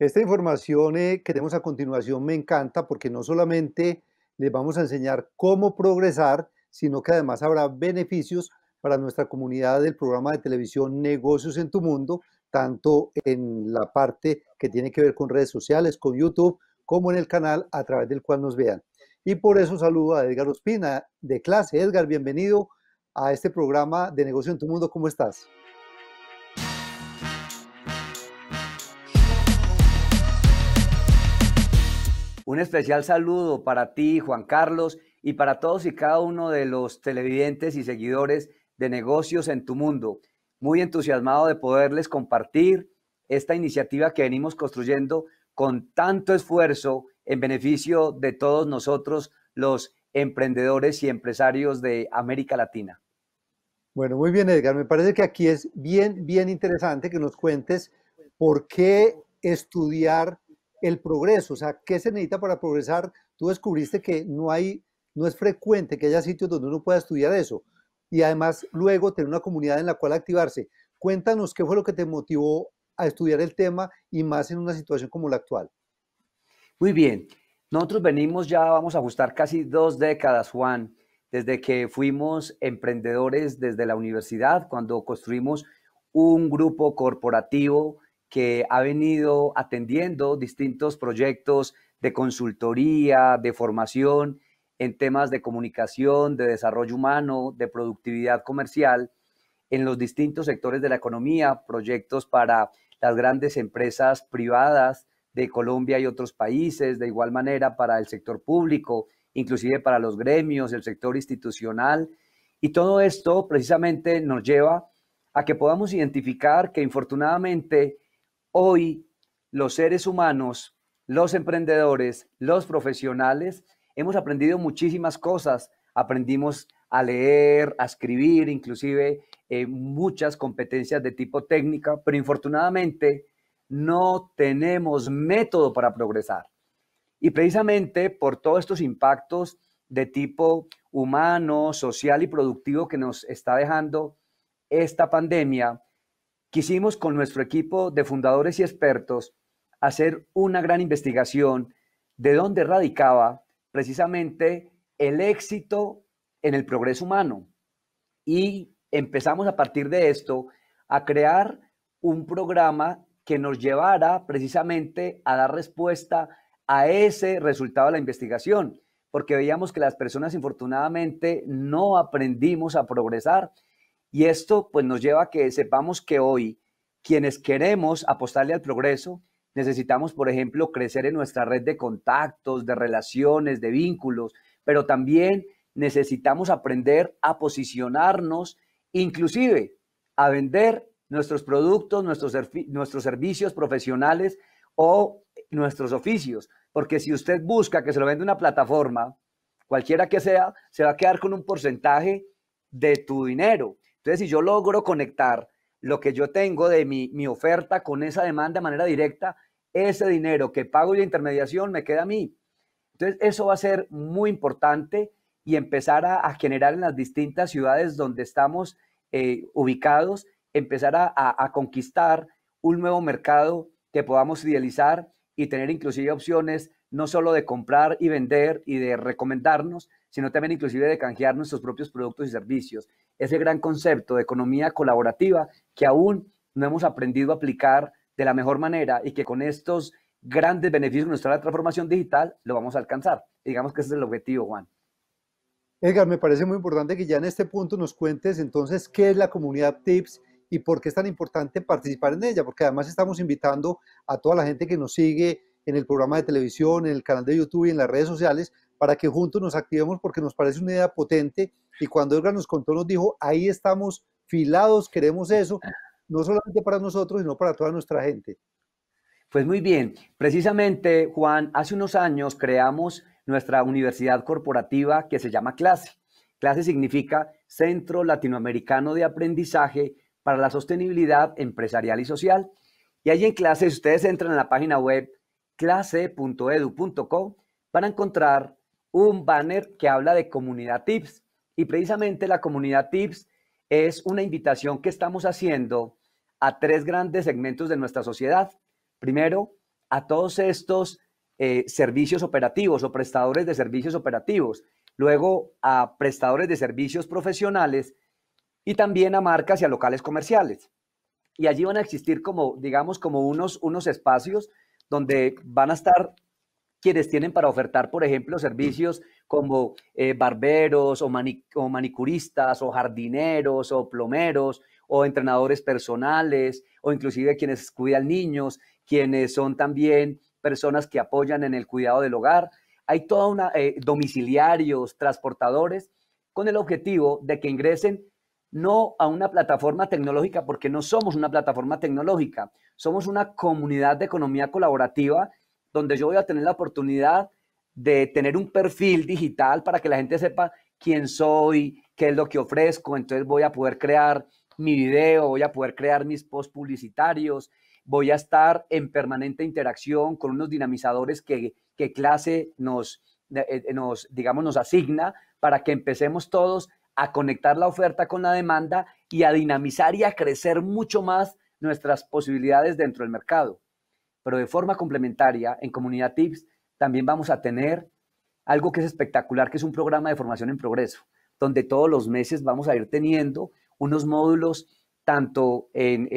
Esta información eh, que tenemos a continuación me encanta porque no solamente les vamos a enseñar cómo progresar, sino que además habrá beneficios para nuestra comunidad del programa de televisión Negocios en tu Mundo, tanto en la parte que tiene que ver con redes sociales, con YouTube, como en el canal a través del cual nos vean. Y por eso saludo a Edgar Ospina de clase. Edgar, bienvenido a este programa de Negocio en tu Mundo. ¿Cómo estás? Un especial saludo para ti, Juan Carlos, y para todos y cada uno de los televidentes y seguidores de Negocios en tu Mundo. Muy entusiasmado de poderles compartir esta iniciativa que venimos construyendo con tanto esfuerzo en beneficio de todos nosotros, los emprendedores y empresarios de América Latina. Bueno, muy bien, Edgar. Me parece que aquí es bien, bien interesante que nos cuentes por qué estudiar el progreso, o sea, ¿qué se necesita para progresar? Tú descubriste que no hay, no es frecuente que haya sitios donde uno pueda estudiar eso y además luego tener una comunidad en la cual activarse. Cuéntanos qué fue lo que te motivó a estudiar el tema y más en una situación como la actual. Muy bien, nosotros venimos ya, vamos a ajustar casi dos décadas, Juan, desde que fuimos emprendedores desde la universidad, cuando construimos un grupo corporativo que ha venido atendiendo distintos proyectos de consultoría, de formación en temas de comunicación, de desarrollo humano, de productividad comercial en los distintos sectores de la economía, proyectos para las grandes empresas privadas de Colombia y otros países, de igual manera para el sector público, inclusive para los gremios, el sector institucional. Y todo esto precisamente nos lleva a que podamos identificar que infortunadamente Hoy los seres humanos, los emprendedores, los profesionales, hemos aprendido muchísimas cosas. Aprendimos a leer, a escribir, inclusive eh, muchas competencias de tipo técnica, pero infortunadamente no tenemos método para progresar. Y precisamente por todos estos impactos de tipo humano, social y productivo que nos está dejando esta pandemia, quisimos con nuestro equipo de fundadores y expertos hacer una gran investigación de dónde radicaba precisamente el éxito en el progreso humano. Y empezamos a partir de esto a crear un programa que nos llevara precisamente a dar respuesta a ese resultado de la investigación, porque veíamos que las personas infortunadamente no aprendimos a progresar y esto pues nos lleva a que sepamos que hoy quienes queremos apostarle al progreso, necesitamos, por ejemplo, crecer en nuestra red de contactos, de relaciones, de vínculos, pero también necesitamos aprender a posicionarnos, inclusive a vender nuestros productos, nuestros, nuestros servicios profesionales o nuestros oficios. Porque si usted busca que se lo vende una plataforma, cualquiera que sea, se va a quedar con un porcentaje de tu dinero. Entonces, si yo logro conectar lo que yo tengo de mi, oferta con esa demanda de manera directa, ese dinero que pago de intermediación me queda a mí. Entonces, eso va a ser muy importante y empezar a, generar en las distintas ciudades donde estamos eh, ubicados, empezar a conquistar un nuevo mercado que podamos idealizar y tener inclusive opciones no solo de comprar y vender y de recomendarnos, sino también inclusive de canjear nuestros propios productos y servicios. Ese gran concepto de economía colaborativa que aún no hemos aprendido a aplicar de la mejor manera y que con estos grandes beneficios de nuestra transformación digital lo vamos a alcanzar. Digamos que ese es el objetivo, Juan. Edgar, me parece muy importante que ya en este punto nos cuentes entonces qué es la comunidad Tips y por qué es tan importante participar en ella, porque además estamos invitando a toda la gente que nos sigue en el programa de televisión, en el canal de YouTube y en las redes sociales para que juntos nos activemos porque nos parece una idea potente y cuando Edgar nos contó nos dijo, ahí estamos filados, queremos eso, no solamente para nosotros, sino para toda nuestra gente. Pues muy bien, precisamente Juan, hace unos años creamos nuestra universidad corporativa que se llama Clase. Clase significa Centro Latinoamericano de Aprendizaje para la Sostenibilidad Empresarial y Social. Y allí en Clase, si ustedes entran a la página web clase.edu.co, para encontrar un banner que habla de comunidad tips. Y precisamente la comunidad tips es una invitación que estamos haciendo a tres grandes segmentos de nuestra sociedad. Primero, a todos estos eh, servicios operativos o prestadores de servicios operativos. Luego, a prestadores de servicios profesionales y también a marcas y a locales comerciales. Y allí van a existir como, digamos, como unos, unos espacios donde van a estar quienes tienen para ofertar, por ejemplo, servicios como eh, barberos o, manicuristas o jardineros o plomeros o entrenadores personales o inclusive quienes cuidan niños, quienes son también personas que apoyan en el cuidado del hogar. Hay toda una, eh, domiciliarios, transportadores, con el objetivo de que ingresen no a una plataforma tecnológica, porque no somos una plataforma tecnológica, somos una comunidad de economía colaborativa donde yo voy a tener la oportunidad de tener un perfil digital para que la gente sepa quién soy, qué es lo que ofrezco. Entonces voy a poder crear mi video, voy a poder crear mis posts publicitarios, voy a estar en permanente interacción con unos dinamizadores que, que clase nos, eh, nos, digamos, nos asigna para que empecemos todos a conectar la oferta con la demanda y a dinamizar y a crecer mucho más nuestras posibilidades dentro del mercado pero de forma complementaria en Comunidad Tips también vamos a tener algo que es espectacular, que es un programa de formación en progreso, donde todos los meses vamos a ir teniendo unos módulos tanto en,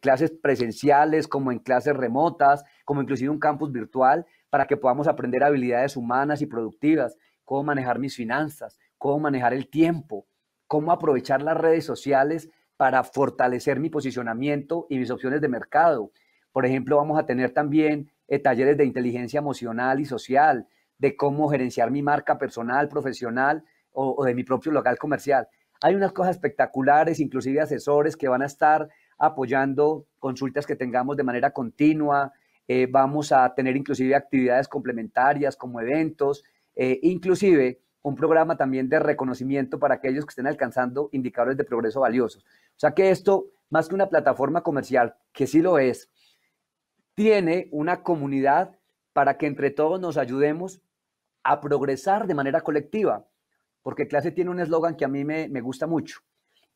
clases presenciales como en clases remotas, como inclusive un campus virtual, para que podamos aprender habilidades humanas y productivas, cómo manejar mis finanzas, cómo manejar el tiempo, cómo aprovechar las redes sociales para fortalecer mi posicionamiento y mis opciones de mercado, por ejemplo, vamos a tener también eh, talleres de inteligencia emocional y social, de cómo gerenciar mi marca personal, profesional o, de mi propio local comercial. Hay unas cosas espectaculares, inclusive asesores que van a estar apoyando consultas que tengamos de manera continua. Eh, vamos a tener inclusive actividades complementarias como eventos, eh, inclusive un programa también de reconocimiento para aquellos que estén alcanzando indicadores de progreso valiosos. O sea que esto, más que una plataforma comercial, que sí lo es, tiene una comunidad para que entre todos nos ayudemos a progresar de manera colectiva, porque clase tiene un eslogan que a mí me, me gusta mucho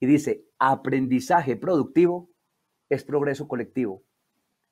y dice, aprendizaje productivo es progreso colectivo.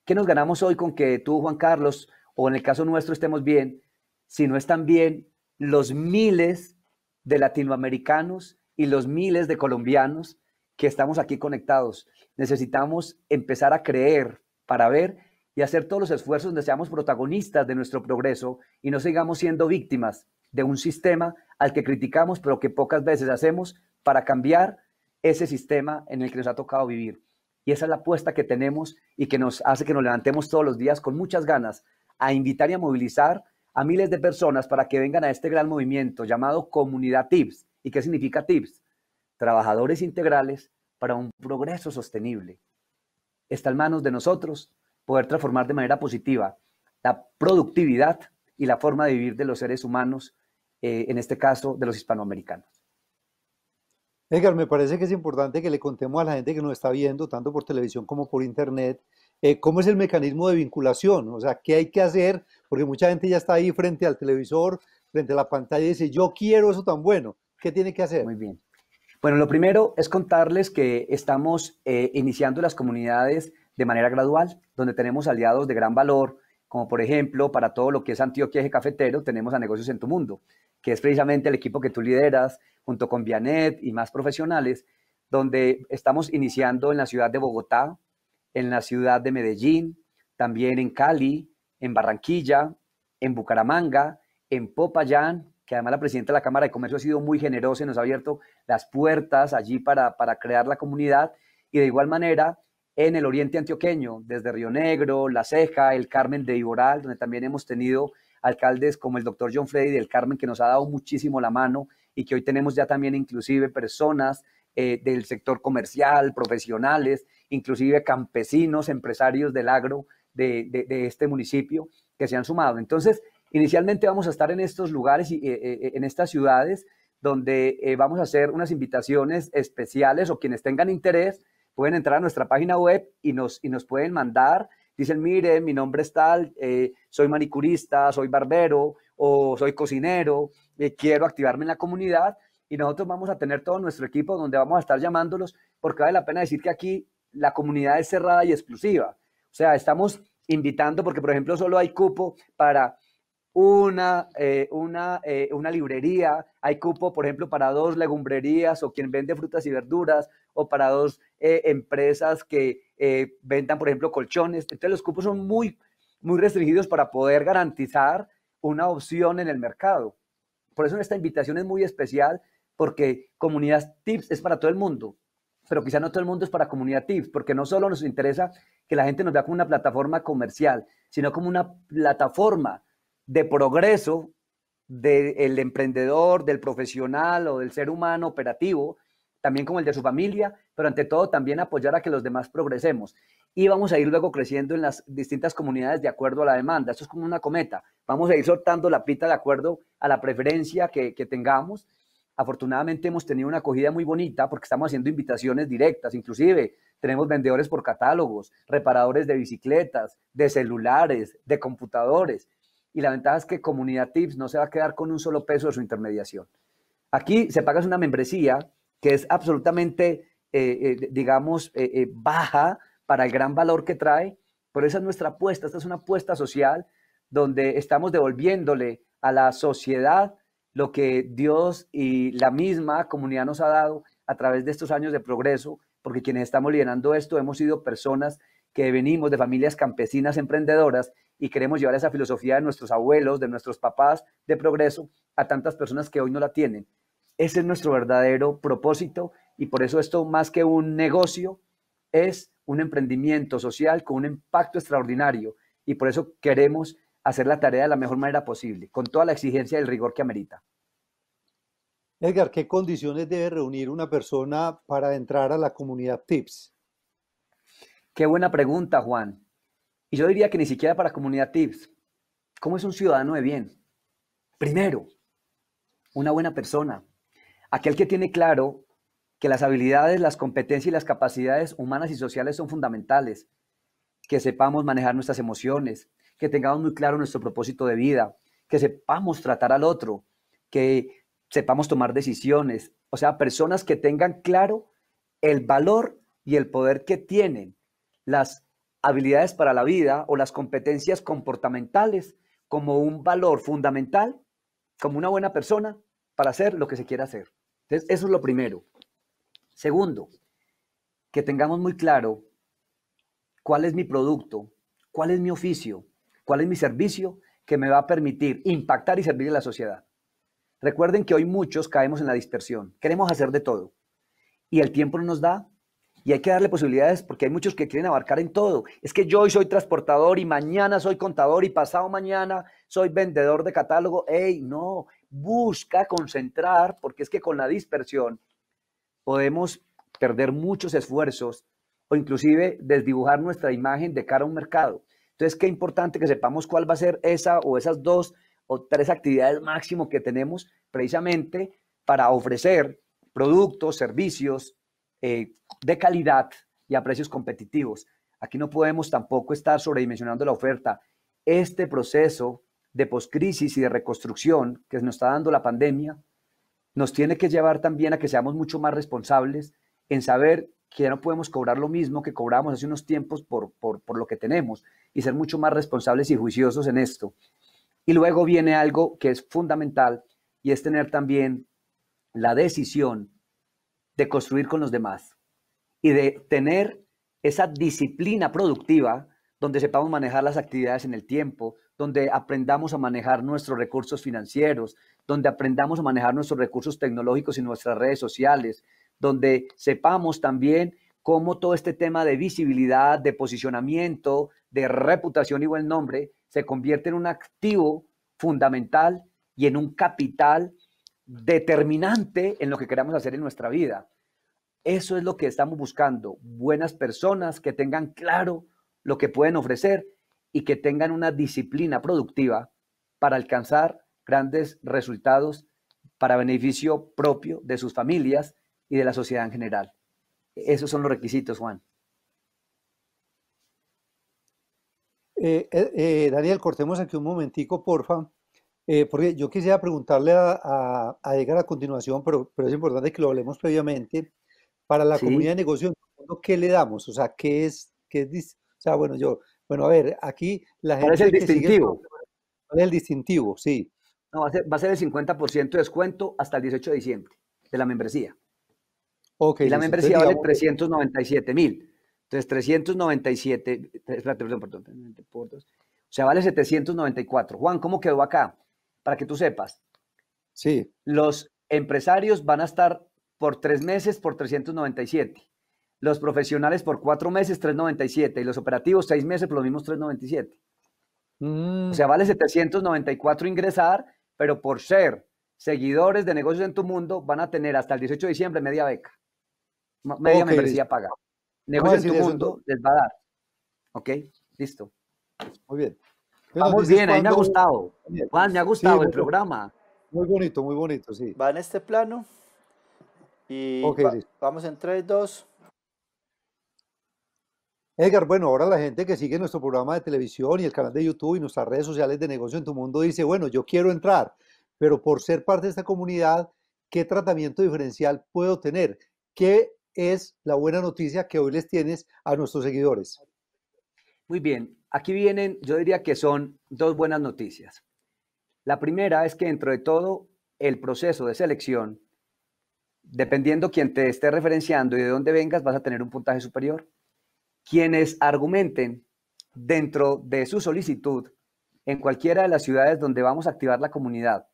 ¿Qué nos ganamos hoy con que tú, Juan Carlos, o en el caso nuestro estemos bien, si no están bien los miles de latinoamericanos y los miles de colombianos que estamos aquí conectados? Necesitamos empezar a creer para ver y hacer todos los esfuerzos donde seamos protagonistas de nuestro progreso y no sigamos siendo víctimas de un sistema al que criticamos, pero que pocas veces hacemos para cambiar ese sistema en el que nos ha tocado vivir. Y esa es la apuesta que tenemos y que nos hace que nos levantemos todos los días con muchas ganas a invitar y a movilizar a miles de personas para que vengan a este gran movimiento llamado Comunidad TIPS. ¿Y qué significa TIPS? Trabajadores integrales para un progreso sostenible. Está en manos de nosotros poder transformar de manera positiva la productividad y la forma de vivir de los seres humanos, eh, en este caso de los hispanoamericanos. Edgar, me parece que es importante que le contemos a la gente que nos está viendo, tanto por televisión como por internet, eh, cómo es el mecanismo de vinculación, o sea, qué hay que hacer, porque mucha gente ya está ahí frente al televisor, frente a la pantalla y dice, yo quiero eso tan bueno, ¿qué tiene que hacer? Muy bien. Bueno, lo primero es contarles que estamos eh, iniciando las comunidades de manera gradual, donde tenemos aliados de gran valor, como por ejemplo para todo lo que es Antioquia Eje Cafetero, tenemos a Negocios en tu Mundo, que es precisamente el equipo que tú lideras junto con Vianet y más profesionales, donde estamos iniciando en la ciudad de Bogotá, en la ciudad de Medellín, también en Cali, en Barranquilla, en Bucaramanga, en Popayán, que además la presidenta de la Cámara de Comercio ha sido muy generosa y nos ha abierto las puertas allí para, para crear la comunidad. Y de igual manera, en el oriente antioqueño, desde Río Negro, La Ceja, el Carmen de Iboral, donde también hemos tenido alcaldes como el doctor John Freddy del Carmen, que nos ha dado muchísimo la mano y que hoy tenemos ya también inclusive personas eh, del sector comercial, profesionales, inclusive campesinos, empresarios del agro de, este municipio que se han sumado. Entonces, inicialmente vamos a estar en estos lugares y eh, eh, en estas ciudades donde vamos a hacer unas invitaciones especiales o quienes tengan interés pueden entrar a nuestra página web y nos, y nos pueden mandar, dicen, mire, mi nombre es tal, eh, soy manicurista, soy barbero o soy cocinero, eh, quiero activarme en la comunidad y nosotros vamos a tener todo nuestro equipo donde vamos a estar llamándolos porque vale la pena decir que aquí la comunidad es cerrada y exclusiva. O sea, estamos invitando porque, por ejemplo, solo hay cupo para una, eh, una, una librería, hay cupo, por ejemplo, para dos legumbrerías o quien vende frutas y verduras, o para dos eh, empresas que eh, vendan, por ejemplo, colchones. Entonces los cupos son muy, muy restringidos para poder garantizar una opción en el mercado. Por eso esta invitación es muy especial porque Comunidad Tips es para todo el mundo, pero quizá no todo el mundo es para Comunidad Tips, porque no solo nos interesa que la gente nos vea como una plataforma comercial, sino como una plataforma de progreso del emprendedor, del profesional o del ser humano operativo también como el de su familia, pero ante todo también apoyar a que los demás progresemos. Y vamos a ir luego creciendo en las distintas comunidades de acuerdo a la demanda. Esto es como una cometa. Vamos a ir soltando la pita de acuerdo a la preferencia que, tengamos. Afortunadamente hemos tenido una acogida muy bonita porque estamos haciendo invitaciones directas, inclusive tenemos vendedores por catálogos, reparadores de bicicletas, de celulares, de computadores. Y la ventaja es que Comunidad Tips no se va a quedar con un solo peso de su intermediación. Aquí se paga una membresía que es absolutamente, eh, eh, digamos, eh, baja para el gran valor que trae. por esa es nuestra apuesta, esta es una apuesta social donde estamos devolviéndole a la sociedad lo que Dios y la misma comunidad nos ha dado a través de estos años de progreso, porque quienes estamos liderando esto hemos sido personas que venimos de familias campesinas emprendedoras y queremos llevar esa filosofía de nuestros abuelos, de nuestros papás de progreso a tantas personas que hoy no la tienen. Ese es nuestro verdadero propósito y por eso esto más que un negocio es un emprendimiento social con un impacto extraordinario y por eso queremos hacer la tarea de la mejor manera posible, con toda la exigencia y el rigor que amerita. Edgar, ¿qué condiciones debe reunir una persona para entrar a la comunidad TIPS? Qué buena pregunta, Juan. Y yo diría que ni siquiera para comunidad TIPS. ¿Cómo es un ciudadano de bien? Primero, una buena persona, Aquel que tiene claro que las habilidades, las competencias y las capacidades humanas y sociales son fundamentales, que sepamos manejar nuestras emociones, que tengamos muy claro nuestro propósito de vida, que sepamos tratar al otro, que sepamos tomar decisiones, o sea, personas que tengan claro el valor y el poder que tienen las habilidades para la vida o las competencias comportamentales como un valor fundamental, como una buena persona para hacer lo que se quiera hacer. Entonces, eso es lo primero. Segundo, que tengamos muy claro cuál es mi producto, cuál es mi oficio, cuál es mi servicio que me va a permitir impactar y servir a la sociedad. Recuerden que hoy muchos caemos en la dispersión. Queremos hacer de todo. Y el tiempo no nos da. Y hay que darle posibilidades porque hay muchos que quieren abarcar en todo. Es que yo hoy soy transportador y mañana soy contador y pasado mañana soy vendedor de catálogo. ¡Ey, no! busca concentrar, porque es que con la dispersión podemos perder muchos esfuerzos o inclusive desdibujar nuestra imagen de cara a un mercado. Entonces, qué importante que sepamos cuál va a ser esa o esas dos o tres actividades máximo que tenemos precisamente para ofrecer productos, servicios eh, de calidad y a precios competitivos. Aquí no podemos tampoco estar sobredimensionando la oferta. Este proceso de poscrisis y de reconstrucción que nos está dando la pandemia, nos tiene que llevar también a que seamos mucho más responsables en saber que ya no podemos cobrar lo mismo que cobramos hace unos tiempos por, por lo que tenemos y ser mucho más responsables y juiciosos en esto. Y luego viene algo que es fundamental y es tener también la decisión de construir con los demás y de tener esa disciplina productiva donde sepamos manejar las actividades en el tiempo, donde aprendamos a manejar nuestros recursos financieros, donde aprendamos a manejar nuestros recursos tecnológicos y nuestras redes sociales, donde sepamos también cómo todo este tema de visibilidad, de posicionamiento, de reputación y buen nombre se convierte en un activo fundamental y en un capital determinante en lo que queramos hacer en nuestra vida. Eso es lo que estamos buscando, buenas personas que tengan claro lo que pueden ofrecer y que tengan una disciplina productiva para alcanzar grandes resultados para beneficio propio de sus familias y de la sociedad en general. Esos son los requisitos, Juan. Eh, eh, eh, Daniel, cortemos aquí un momentico, porfa, porque yo quisiera preguntarle a, a, a, Edgar a continuación, pero, pero es importante que lo hablemos previamente. Para la comunidad de negocios, ¿qué le damos? O sea, ¿qué es, qué es, o sea, bueno, yo, bueno, a ver, aquí la gente. ¿Cuál es el distintivo? es el distintivo? Sí. va a ser, va a ser el 50% de descuento hasta el 18 de diciembre de la membresía. Ok. Y la membresía vale 397 mil. Entonces, 397, O sea, vale 794. Juan, ¿cómo quedó acá? Para que tú sepas. Sí. Los empresarios van a estar por tres meses por 397 los profesionales por cuatro meses 3.97 y los operativos seis meses por los mismos 3.97. O sea, mm. vale 794 ingresar, pero por ser seguidores de negocios en tu mundo van a tener hasta el 18 de diciembre media beca, media membresía pagada. Negocios en tu mundo les va a dar. ¿Ok? Listo. Muy bien. Vamos bien, ahí me ha gustado. Juan, me ha gustado el programa. Muy bonito, muy bonito, sí. Va en este plano. Y vamos en 3, 2. Edgar, bueno, ahora la gente que sigue nuestro programa de televisión y el canal de YouTube y nuestras redes sociales de negocio en tu mundo dice, bueno, yo quiero entrar, pero por ser parte de esta comunidad, ¿qué tratamiento diferencial puedo tener? ¿Qué es la buena noticia que hoy les tienes a nuestros seguidores? Muy bien, aquí vienen, yo diría que son dos buenas noticias. La primera es que dentro de todo el proceso de selección, dependiendo quién te esté referenciando y de dónde vengas, vas a tener un puntaje superior quienes argumenten dentro de su solicitud en cualquiera de las ciudades donde vamos a activar la comunidad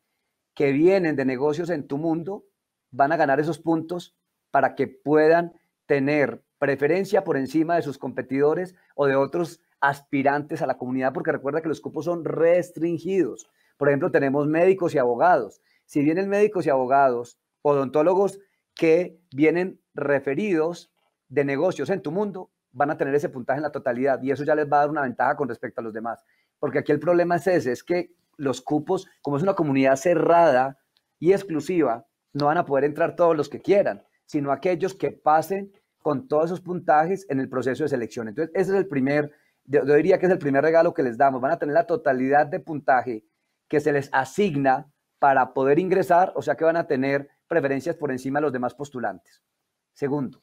que vienen de negocios en tu mundo, van a ganar esos puntos para que puedan tener preferencia por encima de sus competidores o de otros aspirantes a la comunidad, porque recuerda que los cupos son restringidos. Por ejemplo, tenemos médicos y abogados. Si vienen médicos y abogados, odontólogos que vienen referidos de negocios en tu mundo, van a tener ese puntaje en la totalidad y eso ya les va a dar una ventaja con respecto a los demás. Porque aquí el problema es ese, es que los cupos, como es una comunidad cerrada y exclusiva, no van a poder entrar todos los que quieran, sino aquellos que pasen con todos esos puntajes en el proceso de selección. Entonces, ese es el primer, yo, diría que es el primer regalo que les damos. Van a tener la totalidad de puntaje que se les asigna para poder ingresar, o sea que van a tener preferencias por encima de los demás postulantes. Segundo,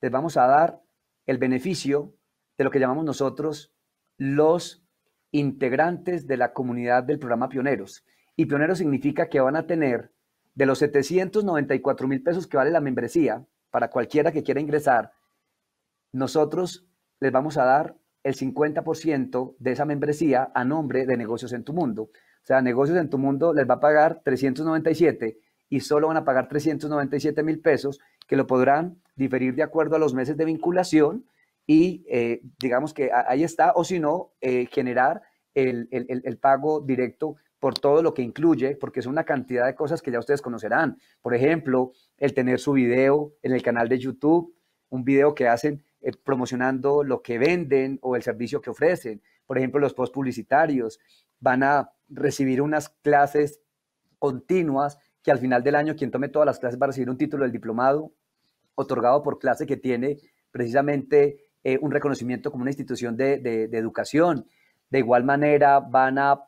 les vamos a dar el beneficio de lo que llamamos nosotros los integrantes de la comunidad del programa Pioneros. Y Pioneros significa que van a tener de los 794 mil pesos que vale la membresía para cualquiera que quiera ingresar, nosotros les vamos a dar el 50% de esa membresía a nombre de Negocios en tu Mundo. O sea, Negocios en tu Mundo les va a pagar 397 y solo van a pagar 397 mil pesos que lo podrán diferir de acuerdo a los meses de vinculación y eh, digamos que ahí está, o si no, eh, generar el, pago directo por todo lo que incluye, porque es una cantidad de cosas que ya ustedes conocerán. Por ejemplo, el tener su video en el canal de YouTube, un video que hacen eh, promocionando lo que venden o el servicio que ofrecen. Por ejemplo, los post publicitarios van a recibir unas clases continuas que al final del año quien tome todas las clases va a recibir un título del diplomado otorgado por clase que tiene precisamente eh, un reconocimiento como una institución de, educación. De igual manera van a,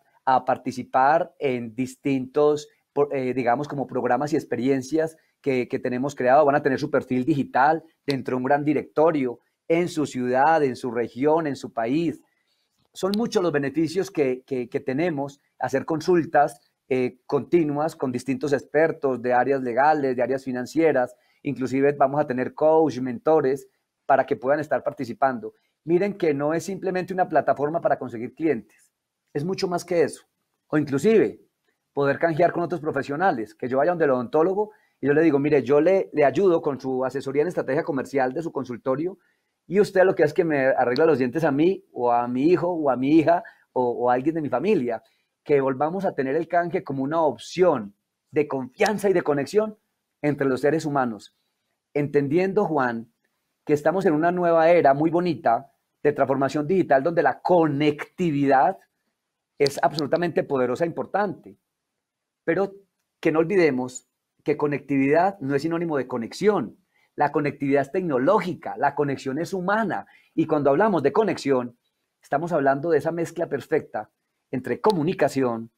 participar en distintos, eh, digamos, como programas y experiencias que, tenemos creado. Van a tener su perfil digital dentro de un gran directorio en su ciudad, en su región, en su país. Son muchos los beneficios que tenemos, hacer consultas, eh, continuas con distintos expertos de áreas legales, de áreas financieras, inclusive vamos a tener coach, mentores, para que puedan estar participando. Miren que no es simplemente una plataforma para conseguir clientes, es mucho más que eso. O inclusive poder canjear con otros profesionales, que yo vaya donde el odontólogo y yo le digo, mire, yo le, le ayudo con su asesoría en estrategia comercial de su consultorio y usted lo que hace es que me arregla los dientes a mí o a mi hijo o a mi hija o a alguien de mi familia que volvamos a tener el canje como una opción de confianza y de conexión entre los seres humanos, entendiendo, Juan, que estamos en una nueva era muy bonita de transformación digital donde la conectividad es absolutamente poderosa e importante. Pero que no olvidemos que conectividad no es sinónimo de conexión. La conectividad es tecnológica, la conexión es humana. Y cuando hablamos de conexión, estamos hablando de esa mezcla perfecta entre comunicación,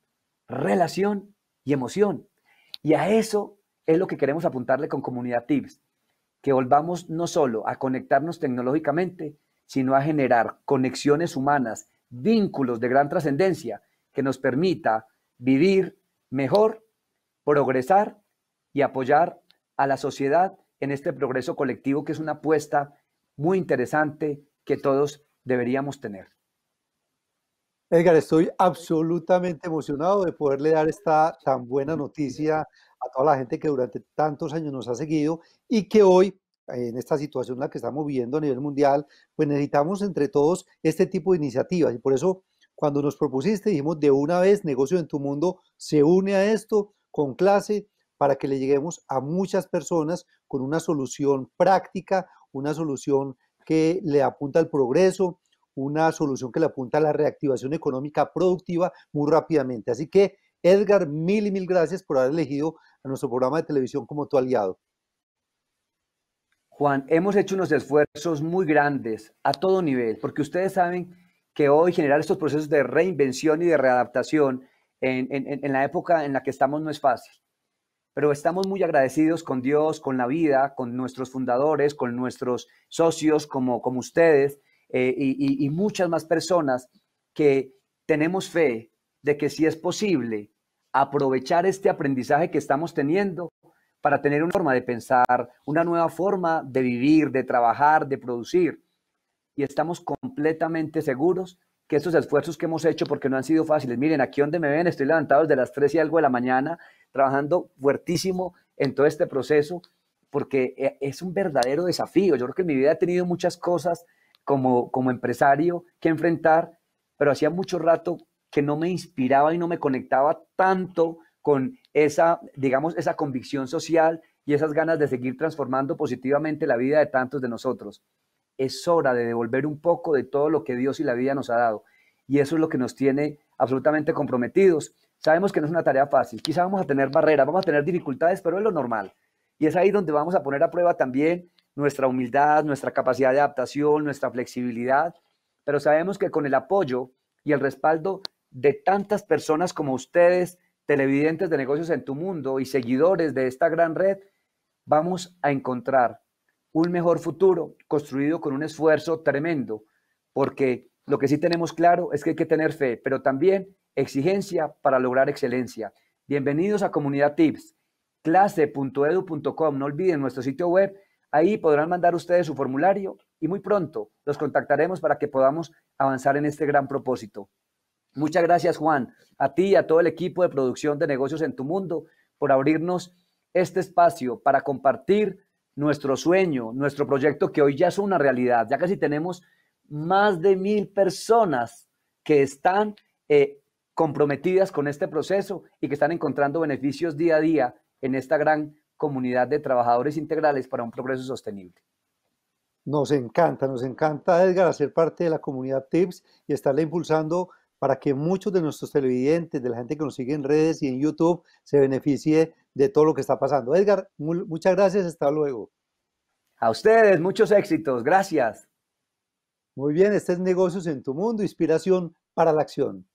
relación y emoción. Y a eso es lo que queremos apuntarle con Comunidad Tips, que volvamos no solo a conectarnos tecnológicamente, sino a generar conexiones humanas, vínculos de gran trascendencia que nos permita vivir mejor, progresar y apoyar a la sociedad en este progreso colectivo que es una apuesta muy interesante que todos deberíamos tener. Edgar, estoy absolutamente emocionado de poderle dar esta tan buena noticia a toda la gente que durante tantos años nos ha seguido y que hoy, en esta situación en la que estamos viviendo a nivel mundial, pues necesitamos entre todos este tipo de iniciativas. Y por eso, cuando nos propusiste, dijimos de una vez, negocio en tu mundo se une a esto con clase para que le lleguemos a muchas personas con una solución práctica, una solución que le apunta al progreso, una solución que le apunta a la reactivación económica productiva muy rápidamente. Así que, Edgar, mil y mil gracias por haber elegido a nuestro programa de televisión como tu aliado. Juan, hemos hecho unos esfuerzos muy grandes a todo nivel, porque ustedes saben que hoy generar estos procesos de reinvención y de readaptación en, la época en la que estamos no es fácil. Pero estamos muy agradecidos con Dios, con la vida, con nuestros fundadores, con nuestros socios como, como ustedes, eh, y, muchas más personas que tenemos fe de que si es posible aprovechar este aprendizaje que estamos teniendo para tener una forma de pensar, una nueva forma de vivir, de trabajar, de producir. Y estamos completamente seguros que estos esfuerzos que hemos hecho, porque no han sido fáciles, miren, aquí donde me ven, estoy levantado desde las 3 y algo de la mañana, trabajando fuertísimo en todo este proceso, porque eh, es un verdadero desafío. Yo creo que mi vida ha tenido muchas cosas como, empresario que enfrentar, pero hacía mucho rato que no me inspiraba y no me conectaba tanto con esa, digamos, esa convicción social y esas ganas de seguir transformando positivamente la vida de tantos de nosotros. Es hora de devolver un poco de todo lo que Dios y la vida nos ha dado. Y eso es lo que nos tiene absolutamente comprometidos. Sabemos que no es una tarea fácil. Quizá vamos a tener barreras, vamos a tener dificultades, pero es lo normal. Y es ahí donde vamos a poner a prueba también nuestra humildad, nuestra capacidad de adaptación, nuestra flexibilidad, pero sabemos que con el apoyo y el respaldo de tantas personas como ustedes, televidentes de negocios en tu mundo y seguidores de esta gran red, vamos a encontrar un mejor futuro construido con un esfuerzo tremendo, porque lo que sí tenemos claro es que hay que tener fe, pero también exigencia para lograr excelencia. Bienvenidos a Comunidad Tips, clase.edu.com. No olviden nuestro sitio web Ahí podrán mandar ustedes su formulario y muy pronto los contactaremos para que podamos avanzar en este gran propósito. Muchas gracias, Juan, a ti y a todo el equipo de producción de negocios en tu mundo por abrirnos este espacio para compartir nuestro sueño, nuestro proyecto que hoy ya es una realidad. Ya casi tenemos más de mil personas que están eh, comprometidas con este proceso y que están encontrando beneficios día a día en esta gran comunidad de trabajadores integrales para un progreso sostenible. Nos encanta, nos encanta, Edgar, hacer parte de la comunidad TIPS y estarle impulsando para que muchos de nuestros televidentes, de la gente que nos sigue en redes y en YouTube, se beneficie de todo lo que está pasando. Edgar, muchas gracias, hasta luego. A ustedes, muchos éxitos, gracias. Muy bien, este es Negocios en tu Mundo, inspiración para la acción.